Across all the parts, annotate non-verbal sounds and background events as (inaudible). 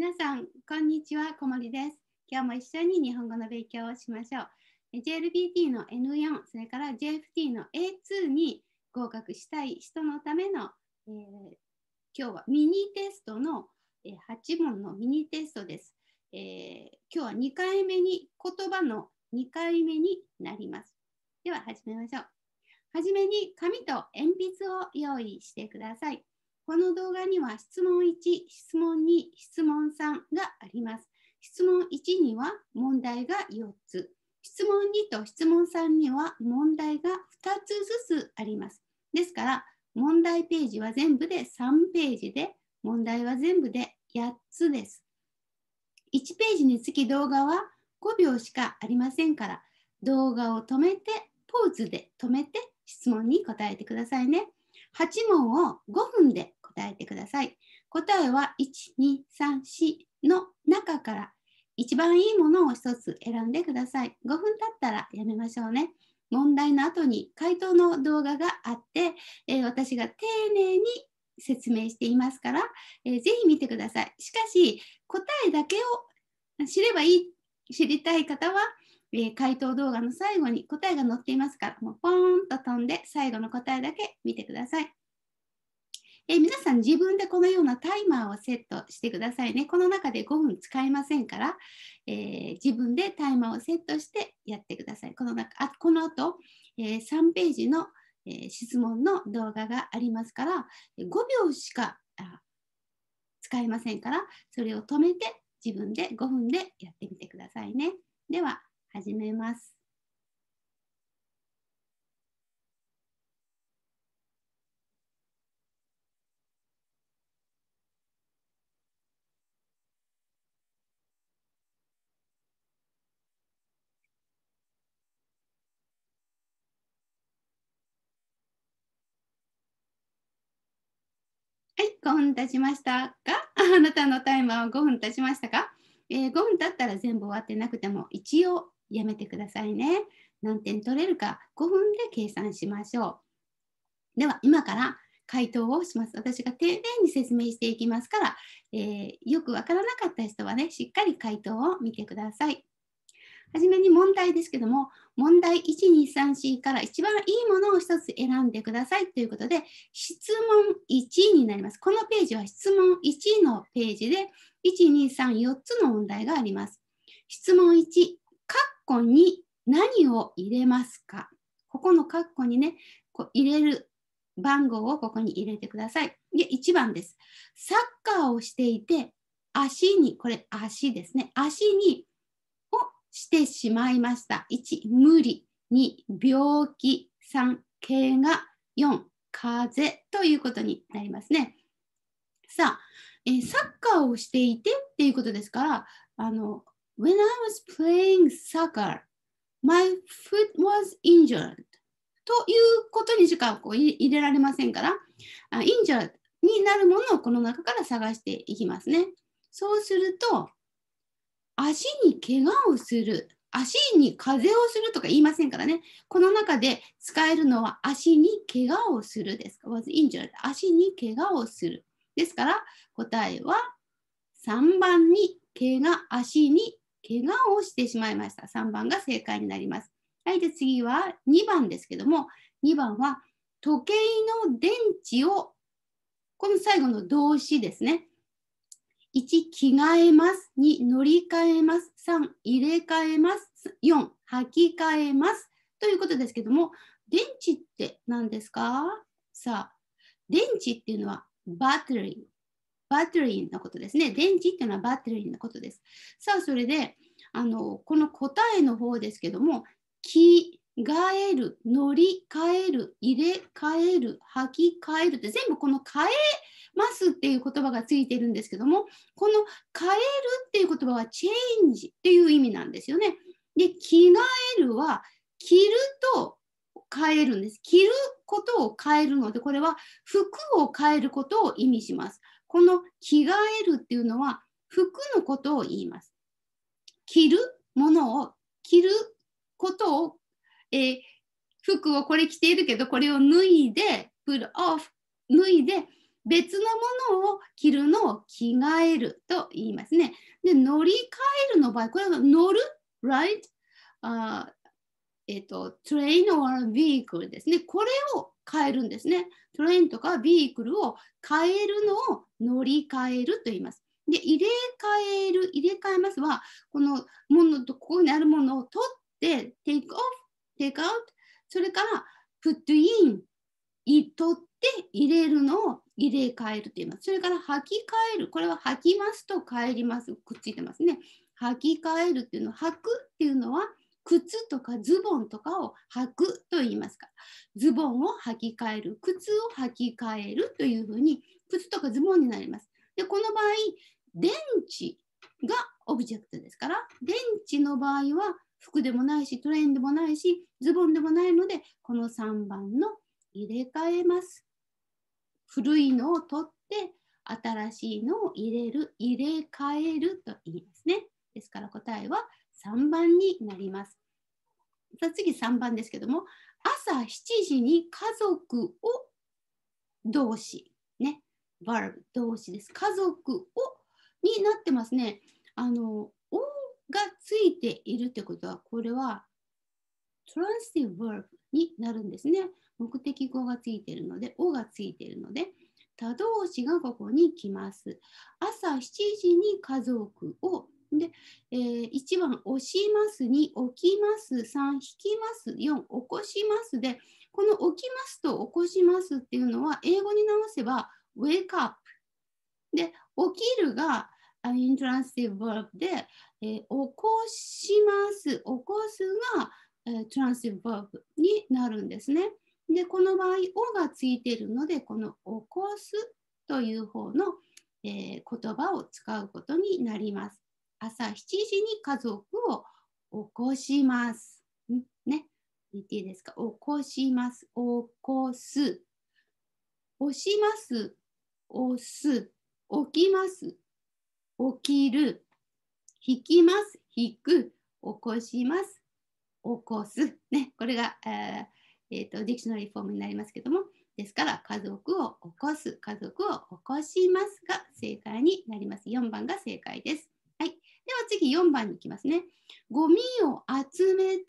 皆さん、こんにちは、小森です。今日も一緒に日本語の勉強をしましょう。JLPT の N4、それから JFT の A2 に合格したい人のための、えー、今日はミニテストの、えー、8問のミニテストです、えー、今日は2回目に、言葉の2回目になります。では始めましょう。はじめに紙と鉛筆を用意してください。この動画には質問1、質問2、質問3があります。質問1には問題が4つ、質問2と質問3には問題が2つずつあります。ですから、問題ページは全部で3ページで、問題は全部で8つです。1ページにつき動画は5秒しかありませんから、動画を止めて、ポーズで止めて質問に答えてくださいね。8問を5分で答えてください。答えは1234の中から一番いいものを1つ選んでください。5分経ったらやめましょうね。問題の後に回答の動画があって、えー、私が丁寧に説明していますから、えー、ぜひ見てください。しかし、答えだけを知ればいい、知りたい方は、えー、回答動画の最後に答えが載っていますから、もうポーンと飛んで最後の答えだけ見てください。え皆さん自分でこのようなタイマーをセットしてくださいね。この中で5分使いませんから、えー、自分でタイマーをセットしてやってください。この中あこの後、えー、3ページの、えー、質問の動画がありますから、5秒しか使いませんから、それを止めて自分で5分でやってみてくださいね。では、始めます。分経ちましたかあなたのタイマーは5分経ちましたか、えー、?5 分経ったら全部終わってなくても一応やめてくださいね。何点取れるか5分で計算しましょう。では今から回答をします。私が丁寧に説明していきますから、えー、よくわからなかった人はね、しっかり回答を見てください。はじめに問題ですけども、問題1234から一番いいものを1つ選んでくださいということで、質問1になります。このページは質問1のページで、1234つの問題があります。質問1、カッコに何を入れますかここのカッコにね、こう入れる番号をここに入れてください。で、1番です。サッカーをしていて、足に、これ足ですね、足にしてしまいました。1、無理。2、病気。3、怪我。4、風邪ということになりますね。さあ、えサッカーをしていてっていうことですから、あの、When I was playing soccer, my foot was injured ということにしかこう入れられませんから、injured になるものをこの中から探していきますね。そうすると、足に怪我をする、足に風邪をするとか言いませんからね。この中で使えるのは足に怪我をするですから。was injured 足に怪我をする。ですから答えは3番に怪我、足に怪我をしてしまいました。3番が正解になります。はい、で次は2番ですけども、2番は時計の電池を、この最後の動詞ですね。1、着替えます。2、乗り換えます。3、入れ替えます。4、履き替えます。ということですけども、電池って何ですかさあ、電池っていうのはバッテリー。バッテリーのことですね。電池っていうのはバッテリーのことです。さあ、それで、あの、この答えの方ですけども、着替える、乗り換える、入れ替える、履き替えるって全部この替えますっていう言葉がついてるんですけども、この変えるっていう言葉はチェンジっていう意味なんですよね。で、着替えるは着ると変えるんです。着ることを変えるので、これは服を変えることを意味します。この着替えるっていうのは服のことを言います。着るものを着ることを、えー、服をこれ着ているけどこれを脱いでプ u t o 脱いで別のものを着るのを着替えると言いますね。で、乗り換えるの場合、これは乗る、right? あえっ、ー、と、train or vehicle ですね。これを変えるんですね。トレインとかビークルを変えるのを乗り換えると言います。で、入れ替える、入れ替えますは、このものとここにあるものを取って、take off, take out、それから put in、取っで入れるのを入れ替えると言います。それから履き替える。これは履きますと帰ります。くっついてますね。履き替えるっていうのは、履くっていうのは、靴とかズボンとかを履くと言いますから、ズボンを履き替える、靴を履き替えるというふうに、靴とかズボンになります。で、この場合、電池がオブジェクトですから、電池の場合は服でもないし、トレーンでもないし、ズボンでもないので、この3番の入れ替えます古いのを取って新しいのを入れる入れ替えると言いますねですから答えは3番になりますさあ次3番ですけども朝7時に家族を動詞ねバルブ動詞です家族をになってますねあの「を」がついているってことはこれは transitive verb になるんですね目的語がついているので、おがついているので、他動詞がここに来ます。朝7時に家族を、で、えー、1番、押します、2、起きます、3、引きます、4、起こしますで、この起きますと起こしますっていうのは、英語に直せば、wake up。で、起きるが、イントランスティブバーブで、えー、起こします、起こすが、トランスティブバーブになるんですね。で、この場合、おがついてるので、この起こすという方の、えー、言葉を使うことになります。朝7時に家族を起こします。んね。言っていいですか起こします。起こす。押します。押す。起きます。起きる。引きます。引く。起こします。起こす。ね。これが、えーえっ、ー、と、ディクショナリーフォームになりますけども、ですから、家族を起こす、家族を起こしますが正解になります。4番が正解です。はい。では次、4番に行きますね。ゴミを集めて、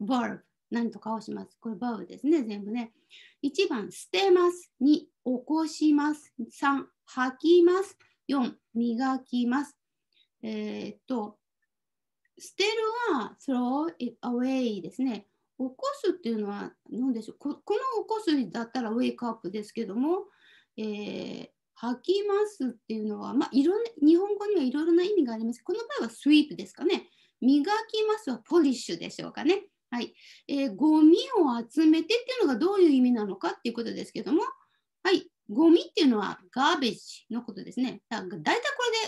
バーブ、何とかをします。これ、バーブですね、全部ね。1番、捨てます。2、起こします。3、吐きます。4、磨きます。えー、っと、捨てるは throw it away ですね。起こすっていうのは何でしょうこの起こすだったらウェイクアップですけども、えー、吐きますっていうのは、まあ、いろんな日本語にはいろいろな意味がありますこの場合はスイープですかね磨きますはポリッシュでしょうかねはい、えー、ゴミを集めてっていうのがどういう意味なのかっていうことですけどもはいゴミっていうのはガーベージのことですねだだいたいこ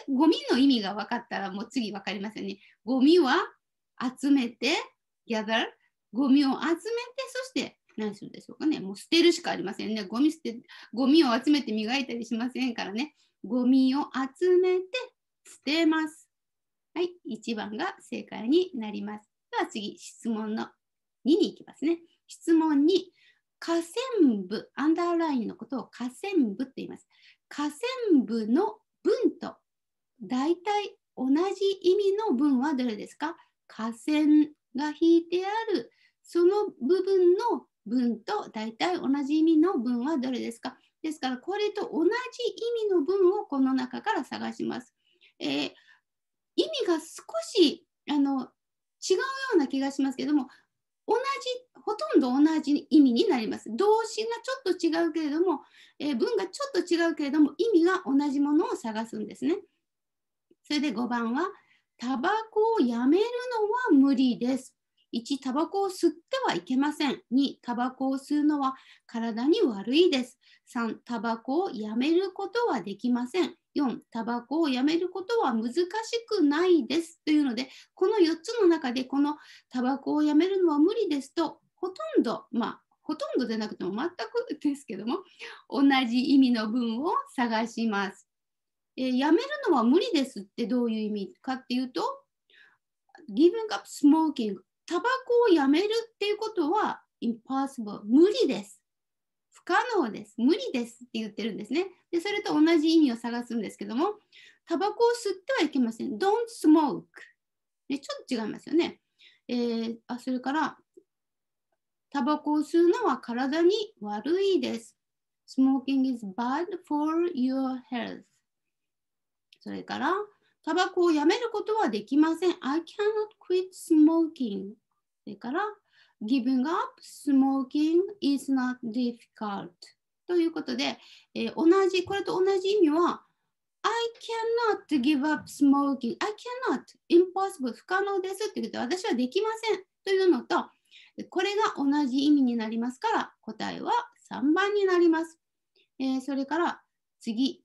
れでゴミの意味が分かったらもう次分かりませんねゴミは集めて gather ゴミを集めて、そして何するんでしょうかね、もう捨てるしかありませんね。ゴミ捨て、ゴミを集めて磨いたりしませんからね。ゴミを集めて捨てます。はい、1番が正解になります。では次、質問の2に行きますね。質問2、河川部、アンダーラインのことを河川部って言います。河川部の文と大体同じ意味の文はどれですか河川が引いてあるその部分の文と大体同じ意味の文はどれですかですからこれと同じ意味の文をこの中から探します。えー、意味が少しあの違うような気がしますけども同じほとんど同じ意味になります。動詞がちょっと違うけれども、えー、文がちょっと違うけれども意味が同じものを探すんですね。それで5番は「タバコをやめるのは無理です」1、タバコを吸ってはいけません。2、タバコを吸うのは体に悪いです。3、タバコをやめることはできません。4、タバコをやめることは難しくないです。というので、この4つの中で、このタバコをやめるのは無理ですと、ほとんど、まあ、ほとんどでなくても全くですけども、同じ意味の文を探します。えー、やめるのは無理ですってどういう意味かっていうと、giving up smoking タバコをやめるっていうことは impossible 無理です。不可能です。無理ですって言ってるんですね。で、それと同じ意味を探すんですけども、タバコを吸ってはいけません。don't smoke。ね、ちょっと違いますよね。えー、あそれから、タバコを吸うのは体に悪いです。smoking is bad for your health. それから、タバコをやめることはできません。I cannot quit smoking. それから giving up smoking is not difficult ということで、えー、同じこれと同じ意味は I cannot give up smoking. I cannot. impossible. 不可能ですって言うと私はできませんというのとこれが同じ意味になりますから答えは3番になります。えー、それから次、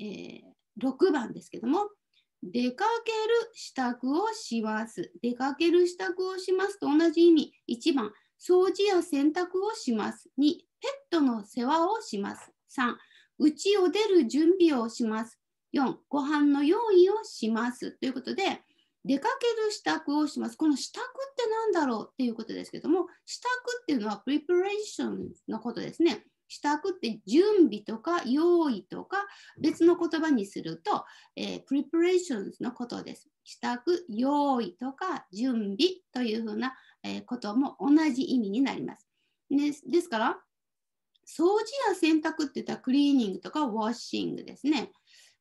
えー、6番ですけども出かける支度をします。出かける支度をしますと同じ意味。1番、掃除や洗濯をします。2、ペットの世話をします。3、家を出る準備をします。4、ご飯の用意をします。ということで、出かける支度をします。この支度って何だろうっていうことですけども、支度っていうのはプリプレーションのことですね。支度って準備とか用意とか別の言葉にすると、えー、preparations のことです。支度、用意とか準備というふうな、えー、ことも同じ意味になります。ね、ですから、掃除や洗濯って言ったらクリーニングとかウォッシングですね。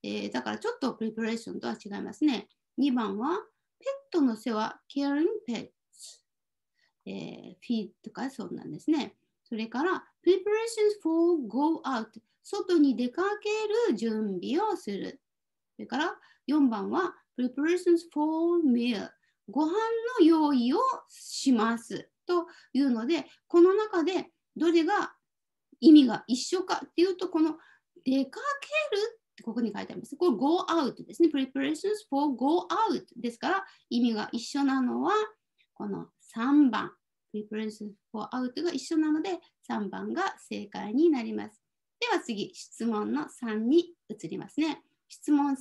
えー、だからちょっとプリプレーションとは違いますね。2番はペットの世話、caring pets、えー、feed とかそうなんですね。それから preparations for go out 外に出かける準備をする。それから4番は preparations for meal ご飯の用意をしますというのでこの中でどれが意味が一緒かっていうとこの出かけるってここに書いてあります。これ go out ですね。preparations for go out ですから意味が一緒なのはこの3番プレレスアウトが一緒なので3番が正解になります。では次、質問の3に移りますね。質問3、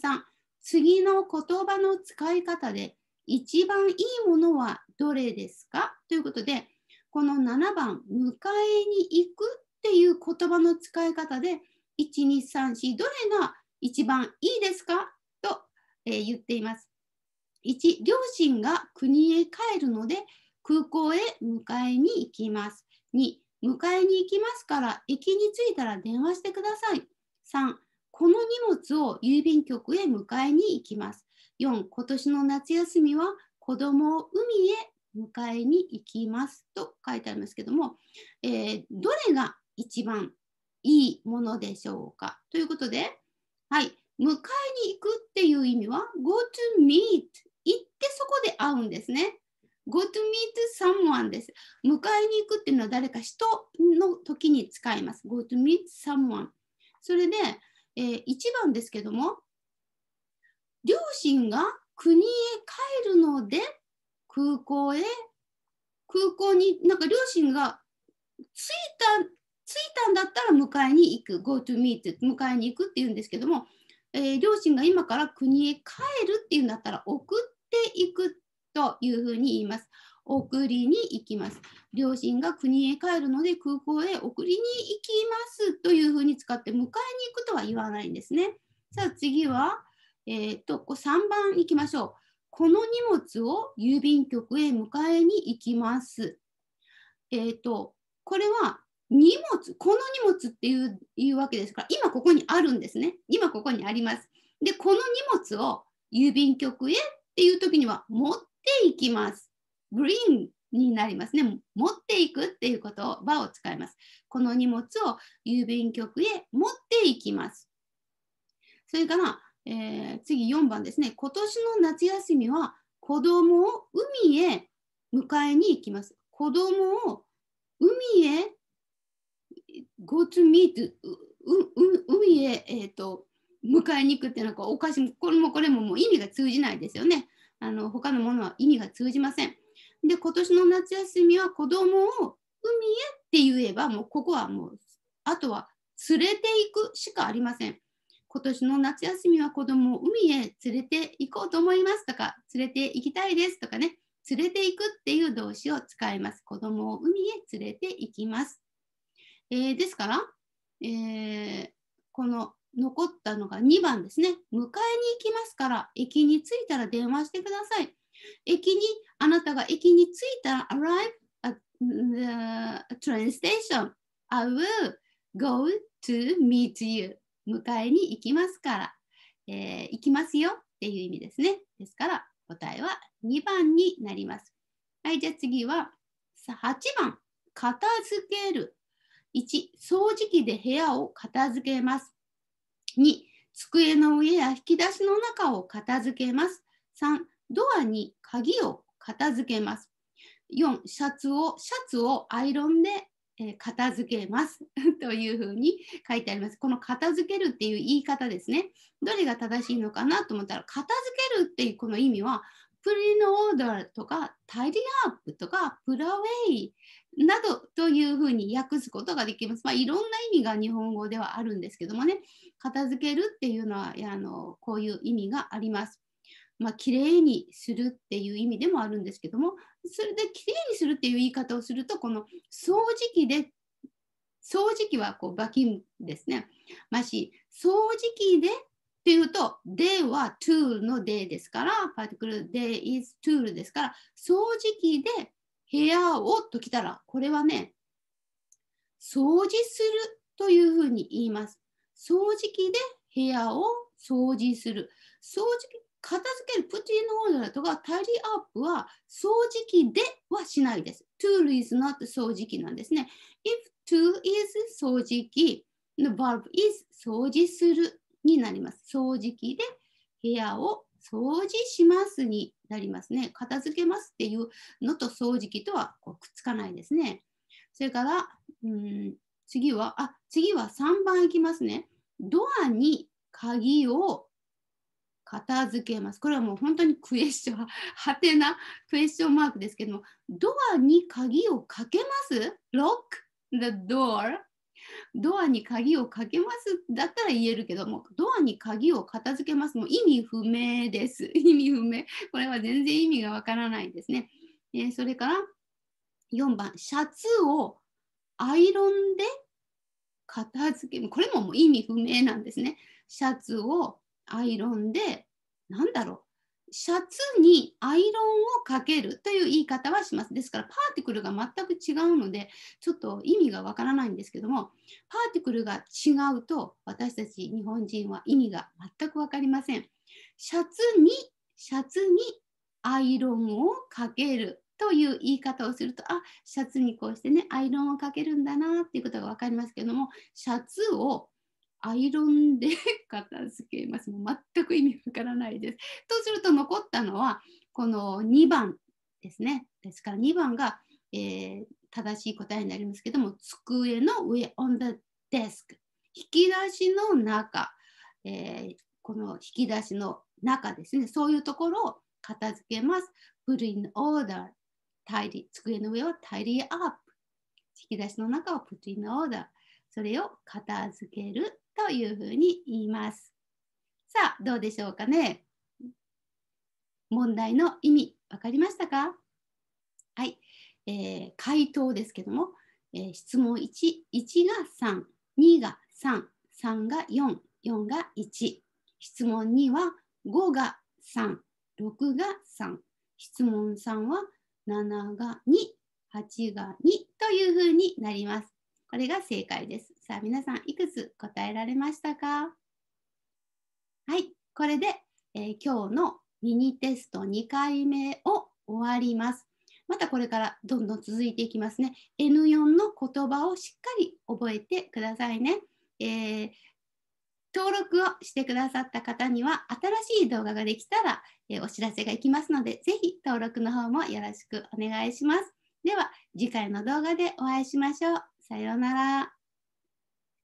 次の言葉の使い方で一番いいものはどれですかということで、この7番、迎えに行くっていう言葉の使い方で、1、2、3、4、どれが一番いいですかと、えー、言っています。1、両親が国へ帰るので、空港へ迎えに行きます。2、迎えに行きますから駅に着いたら電話してください。3、この荷物を郵便局へ迎えに行きます。4、今年の夏休みは子供を海へ迎えに行きますと書いてありますけども、えー、どれが一番いいものでしょうかということで、はい、迎えに行くっていう意味は go to meet 行ってそこで会うんですね。go to meet someone です。迎えに行くっていうのは誰か人の時に使います。go to meet someone。それで、えー、1番ですけども、両親が国へ帰るので空港へ、空港に、なんか両親が着いた、着いたんだったら迎えに行く、go to meet、迎えに行くっていうんですけども、えー、両親が今から国へ帰るっていうんだったら送っていくというふうに言います。送りに行きます。両親が国へ帰るので空港へ送りに行きますというふうに使って迎えに行くとは言わないんですね。さあ次は、えーと、と3番いきましょう。この荷物を郵便局へ迎えに行きます。えっ、と、これは荷物、この荷物っていういうわけですから、今ここにあるんですね。今ここにあります。で、この荷物を郵便局へっていう時には持ってていきます。ブリンになりますね。持っていくっていう言葉を使います。この荷物を郵便局へ持っていきます。それから、えー、次4番ですね。今年の夏休みは子供を海へ迎えに行きます。子供を海へ go to meet 海へ、えーと、と迎えに行くっていうのはおかしいこれもこれももう意味が通じないですよね。あの他のものは意味が通じません。で今年の夏休みは子供を海へって言えばもうここはもうあとは連れていくしかありません。今年の夏休みは子供を海へ連れて行こうと思いますとか連れて行きたいですとかね連れて行くっていう動詞を使います。子供を海へ連れて行きます。えー、ですから、えー、この残ったのが2番ですね。迎えに行きますから、駅に着いたら電話してください。駅に、あなたが駅に着いたら arrive at the train station. I will go to meet you. 迎えに行きますから、えー、行きますよっていう意味ですね。ですから、答えは2番になります。はい、じゃあ次は8番、片付ける。1、掃除機で部屋を片付けます。2、机の上や引き出しの中を片付けます。3、ドアに鍵を片付けます。4、シャツを、シャツをアイロンで、えー、片付けます (laughs) というふうに書いてあります。この片付けるっていう言い方ですね。どれが正しいのかなと思ったら、片付けるっていうこの意味は、プリンオーダーとかタイディアップとかプラウェイなどというふうに訳すことができます。まあ、いろんな意味が日本語ではあるんですけどもね、片付けるっていうのはあのこういう意味があります。まあ、綺麗にするっていう意味でもあるんですけども、それできれいにするっていう言い方をすると、この掃除機で、掃除機はこうバキンですね。まし、掃除機でっていうと、では tool のでですから、p a r t i c u l a day is tool ですから、掃除機で部屋をときたら、これはね、掃除するというふうに言います。掃除機で部屋を掃除する。掃除機、片付ける、プチのダだとか、タリアップは掃除機ではしないです。tool is not 掃除機なんですね。if tool is 掃除機、の verb is 掃除するになります。掃除機で部屋を掃除しますになりますね。片付けますっていうのと掃除機とはこうくっつかないですね。それから、うん、次は、あ、次は3番いきますね。ドアに鍵を片付けます。これはもう本当にクエスチョン、はてなクエスチョンマークですけども、ドアに鍵をかけます ?Lock the door ドアに鍵をかけますだったら言えるけどもドアに鍵を片付けますも意味不明です (laughs) 意味不明これは全然意味がわからないですね、えー、それから4番シャツをアイロンで片付けこれももう意味不明なんですねシャツをアイロンでなんだろうシャツにアイロンをかけるという言い方はします。ですから、パーティクルが全く違うので、ちょっと意味がわからないんですけども、パーティクルが違うと、私たち日本人は意味が全く分かりません。シャツに、シャツにアイロンをかけるという言い方をすると、あシャツにこうしてね、アイロンをかけるんだなっていうことが分かりますけども、シャツをアイロンで片付けます。もう全く意味わからないです。とすると残ったのはこの2番ですね。ですから2番が、えー、正しい答えになりますけども机の上 on the desk 引き出しの中、えー、この引き出しの中ですねそういうところを片付けます。put in order 机の上を tidy up 引き出しの中を put in order それを片付けるというふうに言います。さあ、どうでしょうかね。問題の意味、分かりましたかはい、えー、回答ですけども、えー、質問1、1が3、2が3、3が4、4が1。質問2は5が3、6が3。質問3は7が2、8が2というふうになります。これが正解です。さあ、皆さん、いくつ答えられましたかはい、これで、えー、今日のミニテスト2回目を終わります。またこれからどんどん続いていきますね。N4 の言葉をしっかり覚えてくださいね。えー、登録をしてくださった方には新しい動画ができたら、えお知らせがいきますので、ぜひ登録の方もよろしくお願いします。では次回の動画でお会いしましょう。さようなら。